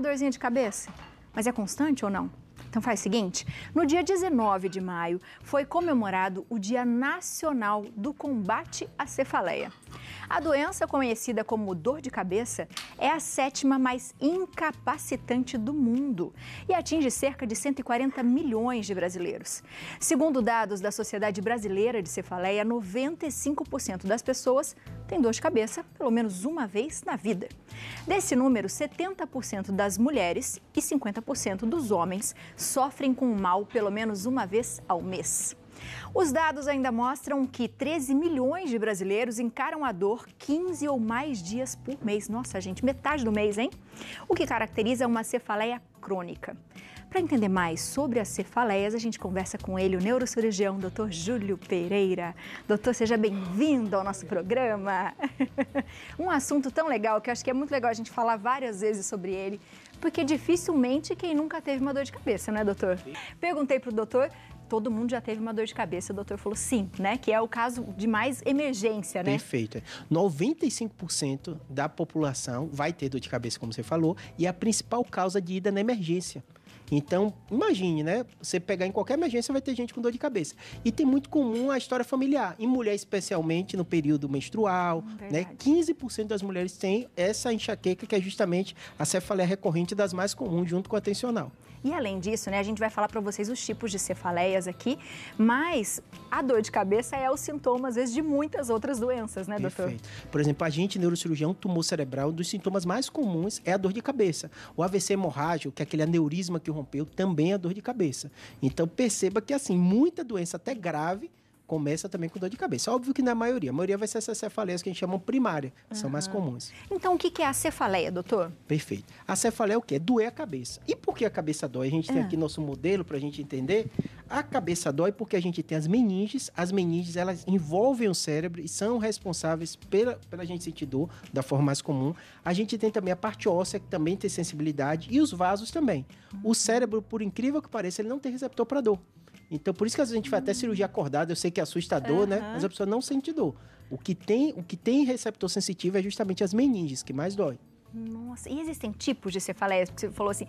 dorzinha de cabeça? Mas é constante ou não? Então faz o seguinte, no dia 19 de maio foi comemorado o Dia Nacional do Combate à Cefaleia. A doença, conhecida como dor de cabeça, é a sétima mais incapacitante do mundo e atinge cerca de 140 milhões de brasileiros. Segundo dados da Sociedade Brasileira de Cefaleia, 95% das pessoas têm dor de cabeça pelo menos uma vez na vida. Desse número, 70% das mulheres e 50% dos homens sofrem com o mal pelo menos uma vez ao mês. Os dados ainda mostram que 13 milhões de brasileiros encaram a dor 15 ou mais dias por mês. Nossa, gente, metade do mês, hein? O que caracteriza uma cefaleia crônica. Para entender mais sobre as cefaleias, a gente conversa com ele, o neurocirurgião Dr. Júlio Pereira. Doutor, seja bem-vindo ao nosso programa. Um assunto tão legal que eu acho que é muito legal a gente falar várias vezes sobre ele, porque dificilmente quem nunca teve uma dor de cabeça, né, doutor? Perguntei para o doutor todo mundo já teve uma dor de cabeça. O doutor falou sim, né? Que é o caso de mais emergência, né? Perfeito. 95% da população vai ter dor de cabeça, como você falou, e é a principal causa de ida na emergência. Então, imagine, né? Você pegar em qualquer emergência, vai ter gente com dor de cabeça. E tem muito comum a história familiar, em mulher especialmente no período menstrual, hum, né? Verdade. né? 15% das mulheres têm essa enxaqueca que é justamente a cefaleia recorrente das mais comuns junto com a tensional. E além disso, né, a gente vai falar para vocês os tipos de cefaleias aqui, mas a dor de cabeça é o sintoma às vezes de muitas outras doenças, né, doutor? Perfeito. Por exemplo, a gente neurocirurgião, tumor cerebral, um dos sintomas mais comuns é a dor de cabeça. O AVC hemorrágico, que é aquele aneurisma que o interrompeu também a dor de cabeça. Então perceba que assim, muita doença até grave começa também com dor de cabeça. Óbvio que na maioria. A maioria vai ser essa cefaleia que a gente chama primária, uhum. são mais comuns. Então, o que é a cefaleia, doutor? Perfeito. A cefaleia é o quê? É doer a cabeça. E por que a cabeça dói? A gente uhum. tem ah. aqui nosso modelo para a gente entender. A cabeça dói porque a gente tem as meninges. As meninges, elas envolvem o cérebro e são responsáveis pela, pela gente sentir dor, da forma mais comum. A gente tem também a parte óssea, que também tem sensibilidade, e os vasos também. O cérebro, por incrível que pareça, ele não tem receptor para dor. Então, por isso que às vezes a gente vai até cirurgia acordada, eu sei que é assustador, uhum. né? Mas a pessoa não sente dor. O que tem, o que tem receptor sensitivo é justamente as meninges, que mais dói. Nossa, e existem tipos de cefaleias? Você falou assim,